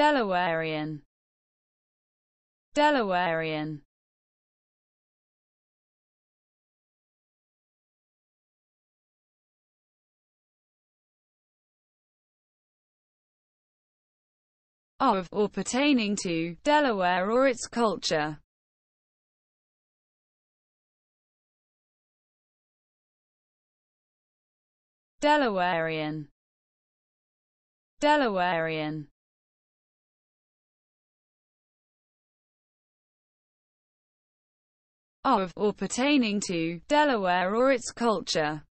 Delawarean Delawarean of or pertaining to Delaware or its culture. Delawarean Delawarean of, or pertaining to, Delaware or its culture.